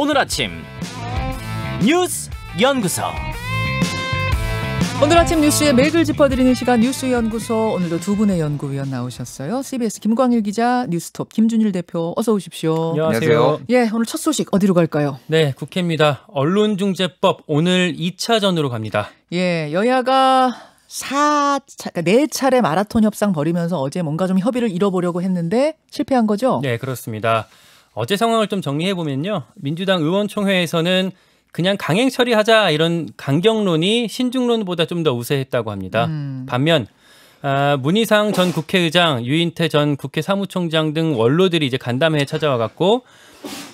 오늘 아침 뉴스 연구소 오늘 아침 뉴스에 맥을 짚어드리는 시간 뉴스 연구소 오늘도 두 분의 연구위원 나오셨어요. CBS 김광일 기자, 뉴스톱 김준일 대표 어서 오십시오. 안녕하세요. 예, 오늘 첫 소식 어디로 갈까요? 네, 국회입니다. 언론중재법 오늘 2차전으로 갑니다. 예, 여야가 4차, 사, 그러니까 네 차례 마라톤 협상 벌이면서 어제 뭔가 좀 협의를 이뤄보려고 했는데 실패한 거죠? 네, 그렇습니다. 어제 상황을 좀 정리해 보면요. 민주당 의원총회에서는 그냥 강행 처리하자 이런 강경론이 신중론보다 좀 더 우세했다고 합니다. 음. 반면 아, 문희상 전 국회의장, 유인태 전 국회 사무총장 등 원로들이 이제 간담회에 찾아와갖고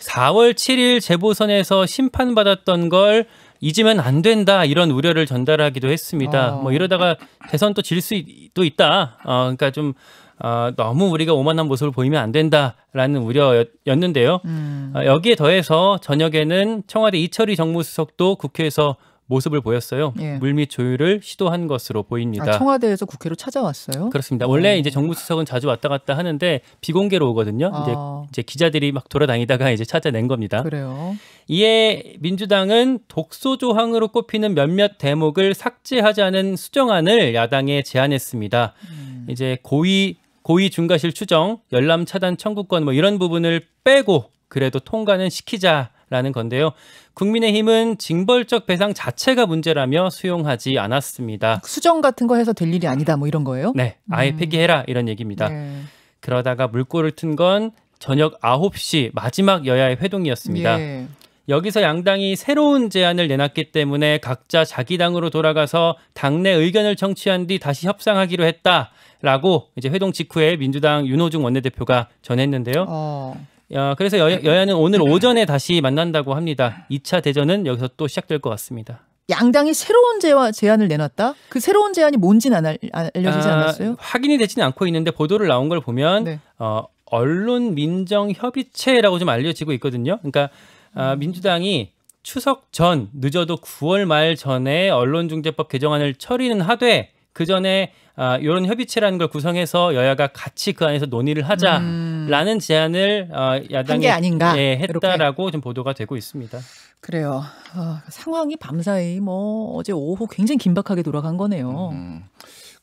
4월 7일 재보선에서 심판받았던 걸 잊으면 안 된다 이런 우려를 전달하기도 했습니다. 어. 뭐 이러다가 대선 또 질 수도 있다. 어, 그러니까 좀 어, 너무 우리가 오만한 모습을 보이면 안 된다라는 우려였는데요. 음. 어, 여기에 더해서 저녁에는 청와대 이철희 정무수석도 국회에서 모습을 보였어요. 예. 물밑 조율을 시도한 것으로 보입니다. 아, 청와대에서 국회로 찾아왔어요? 그렇습니다. 원래 오. 어. 이제 정무수석은 자주 왔다 갔다 하는데 비공개로 오거든요. 아. 이제, 이제 기자들이 막 돌아다니다가 이제 찾아낸 겁니다. 그래요. 이에 민주당은 독소 조항으로 꼽히는 몇몇 대목을 삭제하자는 수정안을 야당에 제안했습니다. 음. 이제 고위 고의 중과실 추정, 열람 차단 청구권 뭐 이런 부분을 빼고 그래도 통과는 시키자라는 건데요. 국민의힘은 징벌적 배상 자체가 문제라며 수용하지 않았습니다. 수정 같은 거 해서 될 일이 아니다 뭐 이런 거예요? 네. 아예 음. 폐기해라 이런 얘기입니다. 네. 그러다가 물꼬를 튼 건 저녁 9시 마지막 여야의 회동이었습니다. 예. 여기서 양당이 새로운 제안을 내놨기 때문에 각자 자기 당으로 돌아가서 당내 의견을 청취한 뒤 다시 협상하기로 했다라고 이제 회동 직후에 민주당 윤호중 원내대표가 전했는데요. 어. 야, 어, 그래서 여, 야는 오늘 오전에 다시 만난다고 합니다. 2차 대전은 여기서 또 시작될 것 같습니다. 양당이 새로운 제안을 내놨다? 그 새로운 제안이 뭔지는 안 알, 려지지 아, 않았어요? 확인이 되지는 않고 있는데 보도를 나온 걸 보면 네. 어, 언론 민정 협의체라고 좀 알려지고 있거든요. 그러니까 아, 민주당이 추석 전 늦어도 9월 말 전에 언론중재법 개정안을 처리는 하되 그 전에 아, 이런 협의체라는 걸 구성해서 여야가 같이 그 안에서 논의를 하자라는 음. 제안을 어, 야당이 아닌가? 예, 했다라고 좀 보도가 되고 있습니다. 그래요. 아, 상황이 밤사이 뭐 어제 오후 굉장히 긴박하게 돌아간 거네요. 음.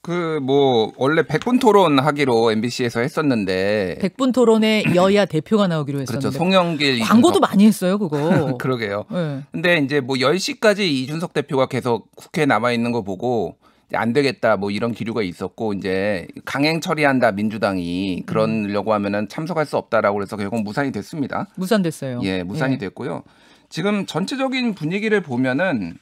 그뭐 원래 백분 토론 하기로 MBC에서 했었는데 백분 토론에 여야 대표가 나오기로 그렇죠. 했었는데 그렇죠. 송영길 광고도 이준석. 많이 했어요, 그거. 그러게요. 네. 근데 이제 뭐 10시까지 이준석 대표가 계속 국회에 남아 있는 거 보고 안 되겠다 뭐 이런 기류가 있었고 이제 강행 처리한다 민주당이 그러려고 하면은 참석할 수 없다라고 해서 결국 무산이 됐습니다. 무산됐어요. 예, 무산이 예. 됐고요. 지금 전체적인 분위기를 보면은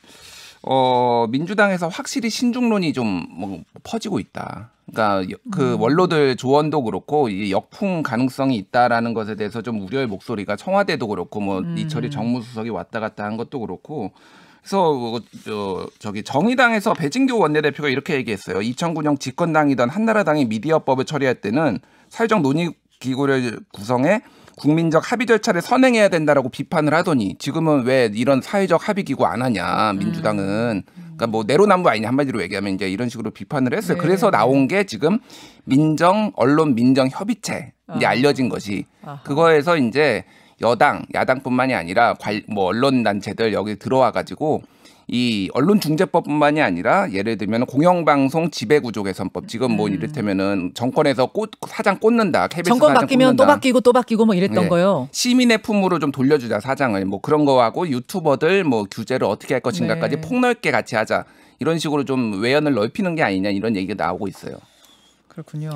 어, 민주당에서 확실히 신중론이 좀뭐 퍼지고 있다. 그러니까 그 음. 원로들 조언도 그렇고 이 역풍 가능성이 있다라는 것에 대해서 좀 우려의 목소리가 청와대도 그렇고 뭐 음. 이철이 정무수석이 왔다 갔다 한 것도 그렇고 그래서 그, 저, 저기 정의당에서 배진교 원내대표가 이렇게 얘기했어요. 2009년 집권당이던 한나라당이 미디어법을 처리할 때는 사회적 논의 기구를 구성해 국민적 합의 절차를 선행해야 된다라고 비판을 하더니 지금은 왜 이런 사회적 합의 기구 안 하냐 음. 민주당은 그러니까 뭐 내로남불 아니냐 한마디로 얘기하면 이제 이런 식으로 비판을 했어요. 네. 그래서 나온 게 지금 민정 언론 민정 협의체 이제 아. 알려진 것이 그거에서 이제 여당 야당뿐만이 아니라 관, 뭐 언론 단체들 여기 들어와 가지고 이 언론중재법뿐만이 아니라 예를 들면 공영방송 지배구조 개선법 지금 뭐 음. 이를테면은 정권에서 꽃 사장 꽂는다 KBS 정권 사장 바뀌면 꽂는다. 또 바뀌고 또 바뀌고 뭐 이랬던 네. 거요. 시민의 품으로 좀 돌려주자 사장을 뭐 그런 거하고 유튜버들 뭐 규제를 어떻게 할 것인가까지 네. 폭넓게 같이 하자 이런 식으로 좀 외연을 넓히는 게 아니냐 이런 얘기가 나오고 있어요. 그렇군요.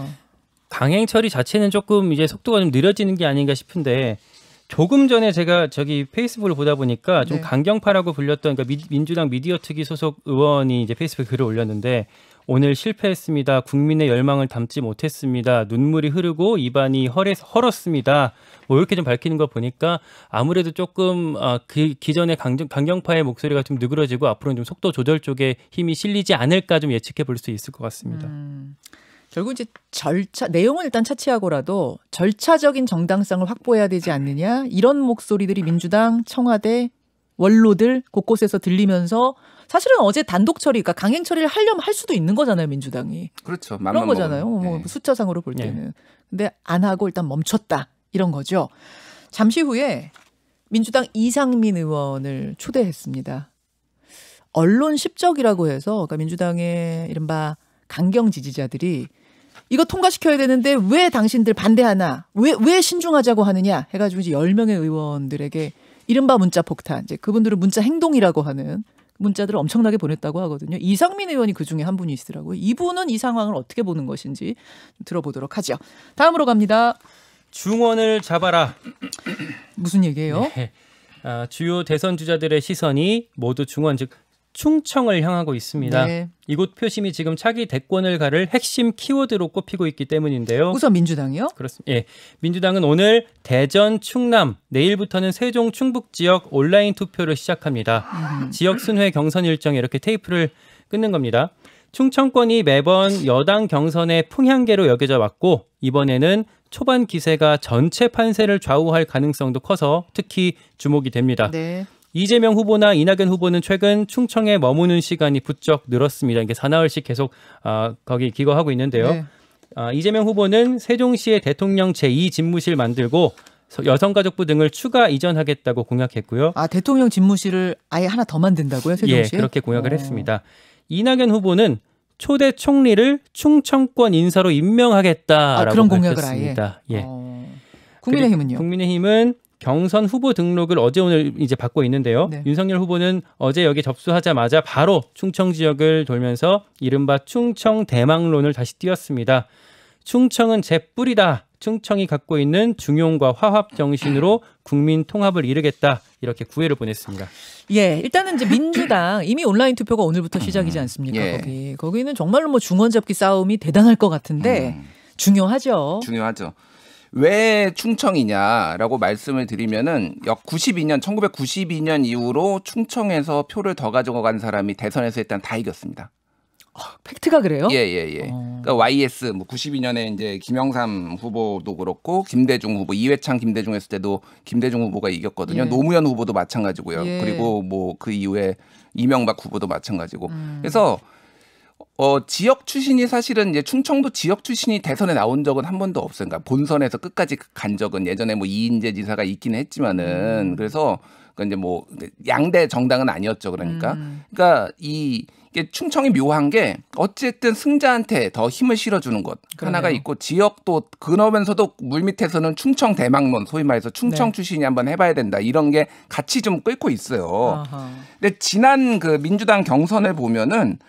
강행 처리 자체는 조금 이제 속도가 좀 느려지는 게 아닌가 싶은데 조금 전에 제가 저기 페이스북을 보다 보니까 좀 네. 강경파라고 불렸던 그러니까 민주당 미디어 특위 소속 의원이 이제 페이스북에 글을 올렸는데 오늘 실패했습니다. 국민의 열망을 담지 못했습니다. 눈물이 흐르고 입안이 헐에, 헐었습니다. 뭐 이렇게 좀 밝히는 거 보니까 아무래도 조금 아, 그 기존의 강정, 강경파의 목소리가 좀 느그러지고 앞으로는 좀 속도 조절 쪽에 힘이 실리지 않을까 좀 예측해 볼 수 있을 것 같습니다. 음. 결국 이제 절차 내용을 일단 차치하고라도 절차적인 정당성을 확보해야 되지 않느냐 이런 목소리들이 민주당, 청와대, 원로들 곳곳에서 들리면서 사실은 어제 단독 처리, 그러니까 강행 처리를 하려면 할 수도 있는 거잖아요 민주당이. 그렇죠. 그런 거잖아요. 뭐 네. 숫자상으로 볼 예. 때는. 네. 근데 안 하고 일단 멈췄다 이런 거죠. 잠시 후에 민주당 이상민 의원을 초대했습니다. 언론 십적이라고 해서 그러니까 민주당의 이른바 강경 지지자들이 이거 통과시켜야 되는데 왜 당신들 반대하나? 왜, 왜 신중하자고 하느냐? 해가지고 이제 10명의 의원들에게 이른바 문자 폭탄, 이제 그분들은 문자 행동이라고 하는 문자들을 엄청나게 보냈다고 하거든요. 이상민 의원이 그 중에 한 분이 있더라고요. 이분은 이 상황을 어떻게 보는 것인지 들어보도록 하죠. 다음으로 갑니다. 중원을 잡아라. 무슨 얘기예요? 네. 아, 주요 대선 주자들의 시선이 모두 중원 즉 충청을 향하고 있습니다. 네. 이곳 표심이 지금 차기 대권을 가를 핵심 키워드로 꼽히고 있기 때문인데요. 우선 민주당이요? 그렇습니다. 예. 민주당은 오늘 대전, 충남, 내일부터는 세종, 충북 지역 온라인 투표를 시작합니다. 음. 지역 순회 경선 일정에 이렇게 테이프를 끊는 겁니다. 충청권이 매번 여당 경선의 풍향계로 여겨져 왔고 이번에는 초반 기세가 전체 판세를 좌우할 가능성도 커서 특히 주목이 됩니다. 네. 이재명 후보나 이낙연 후보는 최근 충청에 머무는 시간이 부쩍 늘었습니다. 이게 사나흘씩 계속 아, 거기 기거하고 있는데요. 네. 아, 이재명 후보는 세종시에 대통령 제2 집무실 만들고 여성가족부 등을 추가 이전하겠다고 공약했고요. 아 대통령 집무실을 아예 하나 더 만든다고요, 세종시 예, 그렇게 공약을 오. 어. 했습니다. 이낙연 후보는 초대 총리를 충청권 인사로 임명하겠다라고 아, 그런 공약을 밝혔습니다. 아예. 예. 어. 국민의힘은요? 국민의힘은 경선 후보 등록을 어제 오늘 이제 받고 있는데요. 네. 윤석열 후보는 어제 여기 접수하자마자 바로 충청 지역을 돌면서 이른바 충청 대망론을 다시 띄웠습니다. 충청은 제 뿌리다. 충청이 갖고 있는 중용과 화합 정신으로 국민 통합을 이루겠다 이렇게 구애를 보냈습니다. 예, 일단은 이제 민주당 이미 온라인 투표가 오늘부터 시작이지 않습니까? 예. 거기 거기는 정말로 뭐 중원 잡기 싸움이 대단할 것 같은데 음. 중요하죠. 중요하죠. 왜 충청이냐라고 말씀을 드리면은 역 92년 1992년 이후로 충청에서 표를 더 가져간 사람이 대선에서 일단 다 이겼습니다. 아, 팩트가 그래요? 예, 예, 예. 어... 그러니까 YS 뭐 92년에 이제 김영삼 후보도 그렇고 김대중 후보 이회창 김대중 했을 때도 김대중 후보가 이겼거든요. 예. 노무현 후보도 마찬가지고요. 예. 그리고 뭐 그 이후에 이명박 후보도 마찬가지고. 음... 그래서 어, 지역 출신이 사실은 이제 충청도 지역 출신이 대선에 나온 적은 한 번도 없어요. 그러니까 본선에서 끝까지 간 적은 예전에 뭐 이인재 지사가 있기는 했지만은 음. 그래서 그니 그러니까 이제 뭐 양대 정당은 아니었죠. 그러니까 음. 그러니까 이 충청이 묘한 게 어쨌든 승자한테 더 힘을 실어주는 것 그래요. 하나가 있고 지역도 근러면서도 물밑에서는 충청 대망론 소위 말해서 충청 네. 출신이 한번 해봐야 된다 이런 게 같이 좀 끓고 있어요. 아하. 근데 지난 그 민주당 경선을 보면은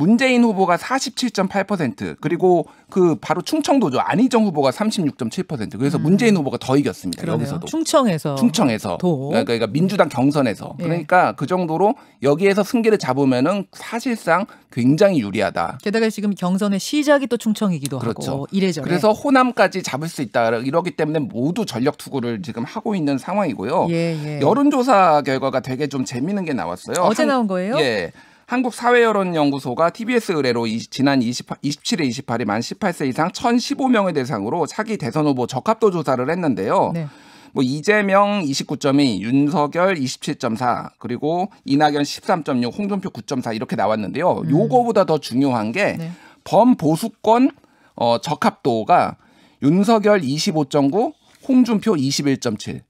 문재인 후보가 47.8% 그리고 그 바로 충청도죠 안희정 후보가 36.7% 그래서 음. 문재인 후보가 더 이겼습니다 그러네요. 여기서도 충청에서 충청에서 도. 그러니까, 그러니까 민주당 경선에서 예. 그러니까 그 정도로 여기에서 승기를 잡으면은 사실상 굉장히 유리하다. 게다가 지금 경선의 시작이 또 충청이기도 그렇죠. 하고 이래저래 그래서 호남까지 잡을 수 있다 이러기 때문에 모두 전력 투구를 지금 하고 있는 상황이고요. 예, 예. 여론조사 결과가 되게 좀 재미있는 게 나왔어요. 어제 한, 나온 거예요? 예. 한국사회여론연구소가 TBS 의뢰로 이, 지난 20, 27일, 28일 만 18세 이상 1,015명을 대상으로 차기 대선 후보 적합도 조사를 했는데요. 네. 뭐 이재명 29.2, 윤석열 27.4, 그리고 이낙연 13.6, 홍준표 9.4 이렇게 나왔는데요. 음. 요거보다 더 중요한 게 네. 범보수권 어, 적합도가 윤석열 25.9, 홍준표 21.7.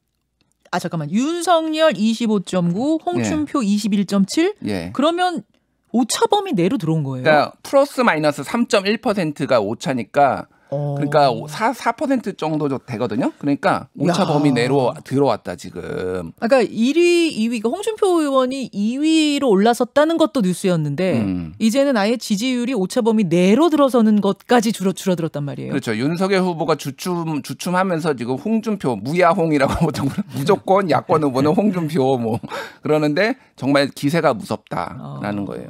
아 잠깐만 윤석열 25.9, 예. 홍준표 예. 21.7. 예. 그러면 오차범위 내로 들어온 거예요. 그러니까 플러스 마이너스 3.1%가 오차니까 어. 그러니까 4, 4% 정도 되거든요. 그러니까 오차 범위 내로 들어왔다 지금. 그러니까 1위, 2위, 그러니까 홍준표 의원이 2위로 올라섰다는 것도 뉴스였는데 음. 이제는 아예 지지율이 오차 범위 내로 들어서는 것까지 줄어 줄어들었단 말이에요. 그렇죠. 윤석열 후보가 주춤 주춤하면서 지금 홍준표 무야홍이라고 보통 무조건 야권 후보는 홍준표 뭐 그러는데 정말 기세가 무섭다라는 어. 거예요.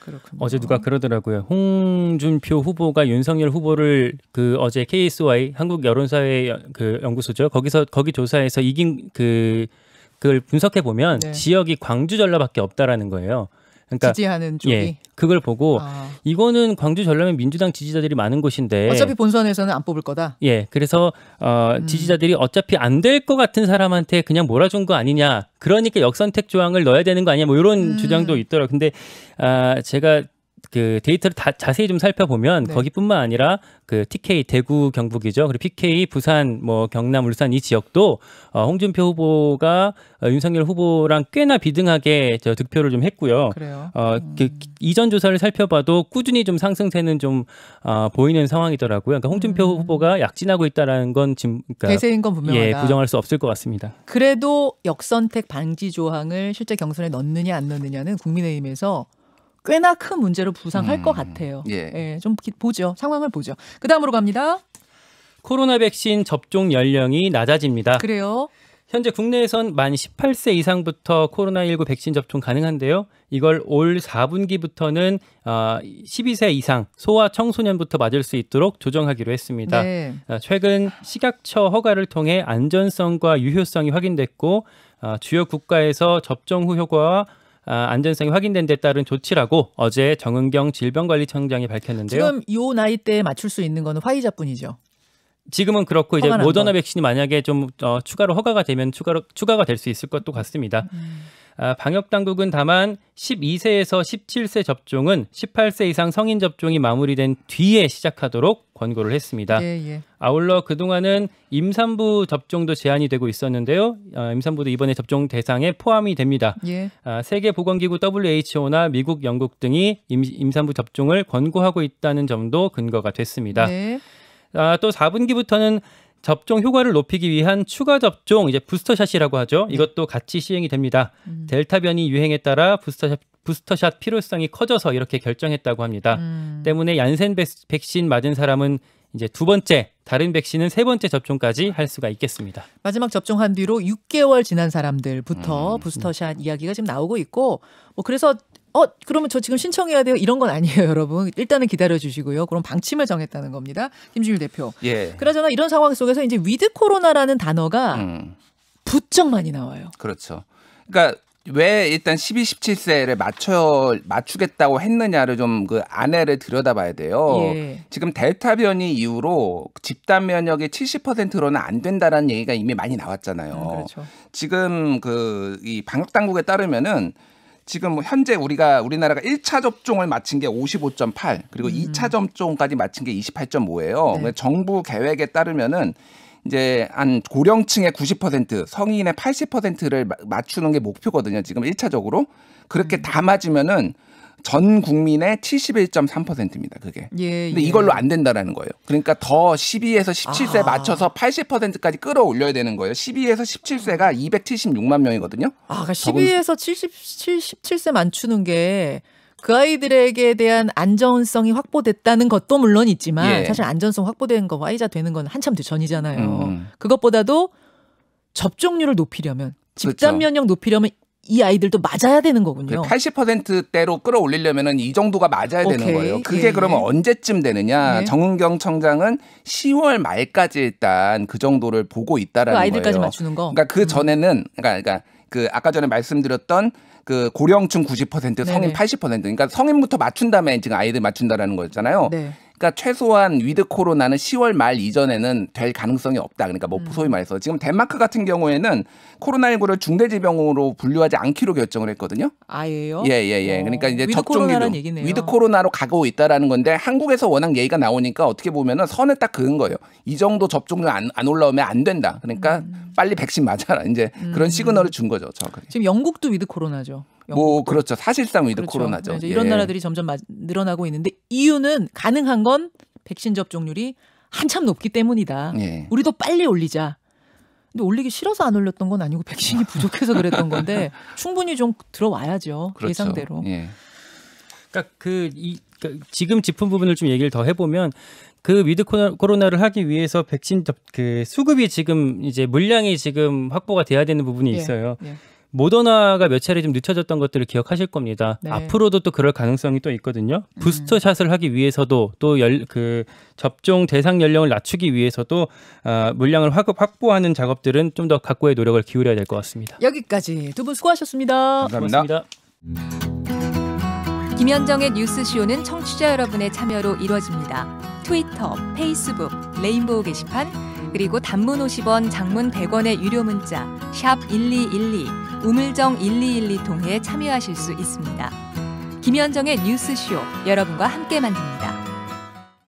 그렇군요. 어제 누가 그러더라고요. 홍준표 후보가 윤석열 후보를 그 어제 KSY 한국 여론사회 그 연구소죠. 거기서 거기 조사에서 이긴 그 그걸 분석해 보면 네. 지역이 광주 전라밖에 없다라는 거예요. 그러니까 지지하는 쪽이 예, 그걸 보고 아. 이거는 광주 전남에 민주당 지지자들이 많은 곳인데 어차피 본선에서는 안 뽑을 거다. 예, 그래서 어, 음. 지지자들이 어차피 안 될 것 같은 사람한테 그냥 몰아준 거 아니냐. 그러니까 역선택 조항을 넣어야 되는 거 아니냐. 뭐 이런 음. 주장도 있더라고. 근데 아 제가 그 데이터를 다 자세히 좀 살펴보면 네. 거기뿐만 아니라 그 TK 대구 경북이죠. 그리고 PK 부산 뭐 경남 울산 이 지역도 어 홍준표 후보가 어, 윤석열 후보랑 꽤나 비등하게 저 득표를 좀 했고요. 어, 그 어, 음. 그 이전 조사를 살펴봐도 꾸준히 좀 상승세는 좀 어, 보이는 상황이더라고요. 그러니까 홍준표 음. 후보가 약진하고 있다라는 건 지금 그러니까 대세인 건 분명하다. 예, 부정할 수 없을 것 같습니다. 그래도 역선택 방지 조항을 실제 경선에 넣느냐 안 넣느냐는 국민의힘에서 꽤나 큰 문제로 부상할 음, 것 같아요. 예. 예. 좀 보죠. 상황을 보죠. 그 다음으로 갑니다. 코로나 백신 접종 연령이 낮아집니다. 그래요. 현재 국내에선 만 18세 이상부터 코로나19 백신 접종 가능한데요. 이걸 올 4분기부터는 12세 어, 이상 소아 청소년부터 맞을 수 있도록 조정하기로 했습니다. 네. 어, 최근 식약처 허가를 통해 안전성과 유효성이 확인됐고 어, 주요 국가에서 접종 후 효과와 아, 안전성이 확인된 데 따른 조치라고 어제 정은경 질병관리청장이 밝혔는데요. 지금 이 나이대에 맞출 수 있는 거는 화이자뿐이죠. 지금은 그렇고 이제 모더나 거. 백신이 만약에 좀 어, 추가로 허가가 되면 추가로 추가가 될 수 있을 것도 같습니다. 음. 아, 방역 당국은 다만 12세에서 17세 접종은 18세 이상 성인 접종이 마무리된 뒤에 시작하도록 권고를 했습니다. 예, 예. 아울러 그동안은 임산부 접종도 제한이 되고 있었는데요. 아, 임산부도 이번에 접종 대상에 포함이 됩니다. 예. 아, 세계보건기구 WHO나 미국, 영국 등이 임, 산부 접종을 권고하고 있다는 점도 근거가 됐습니다. 네. 아, 또 4분기부터는 접종 효과를 높이기 위한 추가 접종 이제 부스터샷이라고 하죠. 네. 이것도 같이 시행이 됩니다. 음. 델타 변이 유행에 따라 부스터샷 부스터샷 필요성이 커져서 이렇게 결정했다고 합니다. 음. 때문에 얀센 백신 맞은 사람은 이제 두 번째 다른 백신은 세 번째 접종까지 할 수가 있겠습니다. 마지막 접종한 뒤로 6개월 지난 사람들부터 음. 음. 부스터샷 이야기가 지금 나오고 있고 뭐 그래서 어 그러면 저 지금 신청해야 돼요 이런 건 아니에요 여러분 일단은 기다려 주시고요 그럼 방침을 정했다는 겁니다 김준일 대표 예. 그러잖아 이런 상황 속에서 이제 위드 코로나라는 단어가 음. 부쩍 많이 나와요 그렇죠 그러니까 왜 일단 12, 17세를 맞춰 맞추겠다고 했느냐를 좀 그안내를 들여다봐야 돼요. 예. 지금 델타 변이 이후로 집단 면역이 70%로는 안 된다라는 얘기가 이미 많이 나왔잖아요. 음, 그렇죠. 지금 그 이 방역 당국에 따르면은 지금 뭐 현재 우리가 우리나라가 1차 접종을 마친 게55.8 그리고 음. 2차 접종까지 마친 게 28.5예요. 네. 그러니까 정부 계획에 따르면은 이제 한 고령층의 90% 성인의 80%를 맞추는 게 목표거든요. 지금 1차적으로 그렇게 음. 다 맞으면은 전 국민의 71.3%입니다. 그게. 예, 예. 근데 예. 이걸로 안 된다라는 거예요. 그러니까 더 12에서 17세 아. 맞춰서 80%까지 끌어올려야 되는 거예요. 12에서 17세가 276만 명이거든요. 아, 그러니까 12에서 70, 17세 맞추는 게 그 아이들에게 대한 안전성이 확보됐다는 것도 물론 있지만 예. 사실 안전성 확보된 거 화이자 되는 건 한참 전이잖아요. 음. 그것보다도 접종률을 높이려면 그렇죠. 집단 면역 높이려면 이 아이들도 맞아야 되는 거군요. 80%대로 그 끌어올리려면이 정도가 맞아야 오케이. 되는 거예요. 그게 예. 그러면 예. 언제쯤 되느냐? 예. 정은경 청장은 10월 말까지 일단 그 정도를 보고 있다라는 그 아이들까지 거예요. 맞추는 거. 그러니까 그 음. 전에는 그러니까, 그러니까 그 아까 전에 말씀드렸던 그 고령층 90% 성인 네네. 80% 그러니까 성인부터 맞춘 다음에 지금 아이들 맞춘다라는 거였잖아요. 네. 그러니까 최소한 위드 코로나는 10월 말 이전에는 될 가능성이 없다. 그러니까 뭐 음. 소위 말해서 지금 덴마크 같은 경우에는 코로나19를 중대지병으로 분류하지 않기로 결정을 했거든요. 아예요? 예, 예, 예. 어. 그러니까 이제 접종률 위드 코로나로 가고 있다라는 건데 한국에서 워낙 얘기가 나오니까 어떻게 보면은 선에딱 그은 거예요. 이 정도 접종률 안, 안 올라오면 안 된다. 그러니까 음. 빨리 백신 맞아라. 이제 음. 그런 시그널을 준 거죠. 정확하게. 지금 영국도 위드 코로나죠. 뭐 그렇죠. 사실상 위드 그렇죠. 코로나죠. 네, 이런 예. 나라들이 점점 늘어나고 있는데 이유는 가능한 건 백신 접종률이 한참 높기 때문이다. 예. 우리도 빨리 올리자. 근데 올리기 싫어서 안 올렸던 건 아니고 백신이 부족해서 그랬던 건데 충분히 좀 들어와야죠. 그렇죠. 예상대로. 예. 그러니까 그이 그러니까 지금 짚은 부분을 좀 얘기를 더 해보면 그 위드 코로나를 하기 위해서 백신 그 수급이 지금 이제 물량이 지금 확보가 돼야 되는 부분이 예, 있어요. 예, 예. 모더나가 몇 차례 좀 늦춰졌던 것들을 기억하실 겁니다. 네. 앞으로도 또 그럴 가능성이 또 있거든요. 부스터 음. 샷을 하기 위해서도 또열그 접종 대상 연령을 낮추기 위해서도 어, 물량을 확, 확보하는 작업들은 좀 더 각고의 노력을 기울여야 될 것 같습니다. 여기까지 두 분 수고하셨습니다. 감사합니다. 고맙습니다. 김현정의 뉴스쇼는 청취자 여러분의 참여로 이루어집니다. 트위터, 페이스북, 레인보우 게시판 그리고 단문 50원, 장문 100원의 유료 문자 샵 1212, 우물정 1212 통해 참여하실 수 있습니다. 김현정의 뉴스쇼 여러분과 함께 만듭니다.